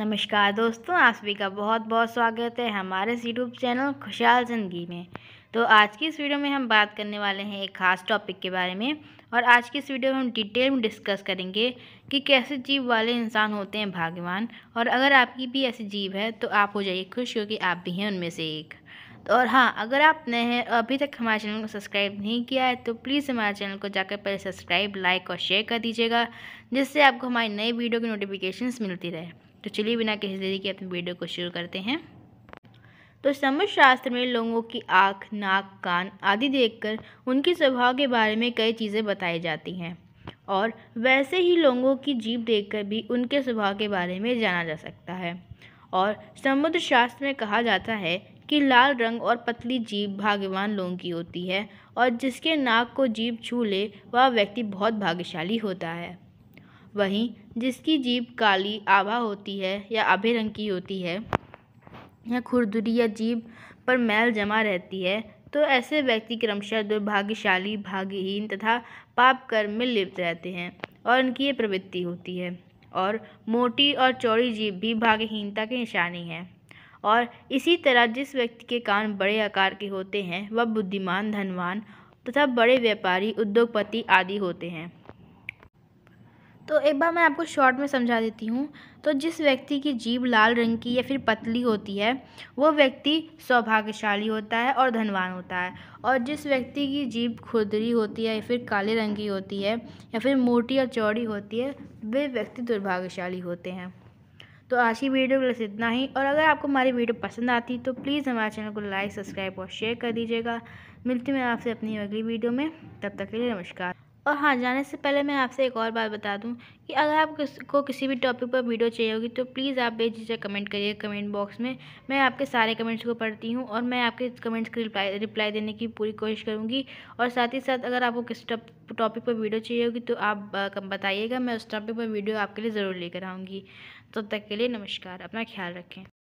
नमस्कार दोस्तों आप सभी का बहुत बहुत स्वागत है हमारे यूट्यूब चैनल खुशहाल ज़िंदगी में तो आज की इस वीडियो में हम बात करने वाले हैं एक ख़ास टॉपिक के बारे में और आज की इस वीडियो में हम डिटेल में डिस्कस करेंगे कि कैसे जीव वाले इंसान होते हैं भाग्यवान और अगर आपकी भी ऐसी जीव है तो आप हो जाइए खुश क्योंकि आप भी हैं उनमें से एक तो और हाँ अगर आप नए हैं और अभी तक हमारे चैनल को सब्सक्राइब नहीं किया है तो प्लीज़ हमारे चैनल को जाकर पहले सब्सक्राइब लाइक और शेयर कर दीजिएगा जिससे आपको हमारी नई वीडियो की नोटिफिकेशन मिलती रहे तो चलिए बिना किसी देरी के अपनी वीडियो को शुरू करते हैं तो शास्त्र में लोगों की आँख नाक कान आदि देखकर उनके स्वभाव के बारे में कई चीज़ें बताई जाती हैं और वैसे ही लोगों की जीप देखकर भी उनके स्वभाव के बारे में जाना जा सकता है और समुद्र शास्त्र में कहा जाता है कि लाल रंग और पतली जीप भाग्यवान लोगों की होती है और जिसके नाक को जीप छू ले वह व्यक्ति बहुत भाग्यशाली होता है वहीं जिसकी जीभ काली आभा होती है या आधे रंग की होती है या खुरदुरी या जीभ पर मैल जमा रहती है तो ऐसे व्यक्ति क्रमशः दुर्भाग्यशाली भाग्यहीन तथा पाप कर्म में लिप्त रहते हैं और इनकी ये प्रवृत्ति होती है और मोटी और चौड़ी जीभ भी भाग्यहीनता के निशानी है और इसी तरह जिस व्यक्ति के कान बड़े आकार के होते हैं वह बुद्धिमान धनवान तथा बड़े व्यापारी उद्योगपति आदि होते हैं तो एक बार मैं आपको शॉर्ट में समझा देती हूँ तो जिस व्यक्ति की जीभ लाल रंग की या फिर पतली होती है वो व्यक्ति सौभाग्यशाली होता है और धनवान होता है और जिस व्यक्ति की जीभ खुदरी होती है या फिर काले रंग की होती है या फिर मोटी और चौड़ी होती है वे व्यक्ति दुर्भाग्यशाली होते हैं तो आज की वीडियो के लिए बस इतना ही और अगर आपको हमारी वीडियो पसंद आती तो प्लीज़ हमारे चैनल को लाइक सब्सक्राइब और शेयर कर दीजिएगा मिलती मैं आपसे अपनी अगली वीडियो में तब तक के लिए नमस्कार और हाँ जाने से पहले मैं आपसे एक और बात बता दूँ कि अगर आपको किसी भी टॉपिक पर वीडियो चाहिए होगी तो प्लीज़ आप बेझिझक कमेंट करिए कमेंट बॉक्स में मैं आपके सारे कमेंट्स को पढ़ती हूँ और मैं आपके कमेंट्स की रिप्लाई रिप्लाई देने की पूरी कोशिश करूँगी और साथ ही साथ अगर आपको किस टॉपिक पर वीडियो चाहिए होगी तो आप बताइएगा मैं उस टॉपिक पर वीडियो आपके लिए ज़रूर लेकर आऊँगी तब तो तक के लिए नमस्कार अपना ख्याल रखें